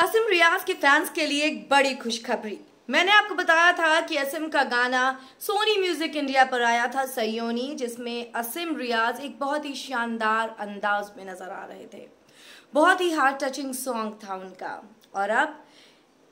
असम रियाज के फैंस के लिए एक बड़ी खुशखबरी मैंने आपको बताया था कि असम का गाना सोनी म्यूजिक इंडिया पर आया था सयोनी जिसमें असम रियाज एक बहुत ही शानदार अंदाज में नजर आ रहे थे बहुत ही हार्ट टचिंग सॉन्ग था उनका और अब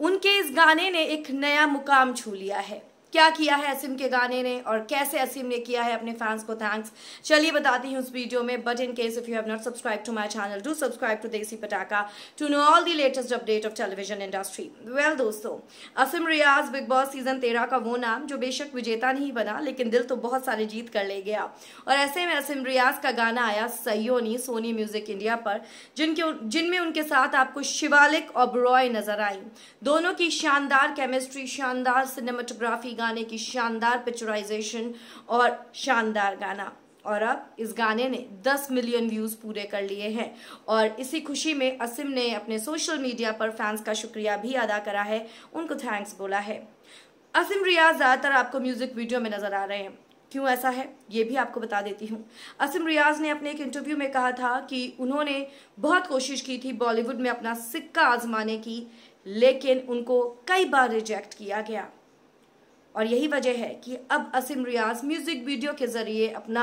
उनके इस गाने ने एक नया मुकाम छू लिया है क्या किया है असीम के गाने ने और कैसे असीम ने किया है अपने फैंस को थैंक्स चलिए बताती हूँ उस वीडियो में but in case if you have not subscribe to my channel do subscribe to Desi Patakha to know all the latest update of television industry well दोस्तों Asim Riaz Bigg Boss season तेरह का वो नाम जो बेशक विजेता नहीं बना लेकिन दिल तो बहुत सारे जीत कर ले गया और ऐसे में असीम रियाज का गाना आया सयोनी सोनी म्यूजिक इंडिया पर जिनके जिनमें उनके साथ आपको शिवालिक और ब्रॉय नजर आई दोनों की शानदार केमिस्ट्री शानदार सिनेमाटोग्राफी गाने की शानदार पिक्चराइजेशन और शानदार गाना और अब इस गाने ने 10 मिलियन व्यूज़ पूरे कर लिए हैं और इसी खुशी में असिम ने अपने सोशल मीडिया पर फैंस का शुक्रिया भी अदा करा है उनको थैंक्स बोला है असिम रियाज ज़्यादातर आपको म्यूज़िक वीडियो में नज़र आ रहे हैं क्यों ऐसा है ये भी आपको बता देती हूँ असिम रियाज ने अपने एक इंटरव्यू में कहा था कि उन्होंने बहुत कोशिश की थी बॉलीवुड में अपना सिक्का आजमाने की लेकिन उनको कई बार रिजेक्ट किया गया और यही वजह है कि अब असीम रियाज म्यूजिक वीडियो के जरिए अपना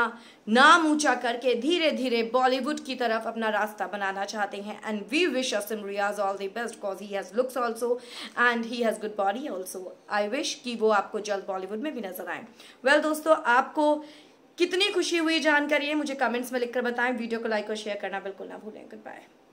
नाम ऊंचा करके धीरे धीरे बॉलीवुड की तरफ अपना रास्ता बनाना चाहते हैं and we wish Asim Riaz all the best cause he has looks also and he has good body also I wish कि वो आपको जल्द बॉलीवुड में भी नजर आए वेल well, दोस्तों आपको कितनी खुशी हुई जानकारी है मुझे कमेंट्स में लिखकर बताएं वीडियो को लाइक और शेयर करना बिल्कुल ना भूलें गुड बाय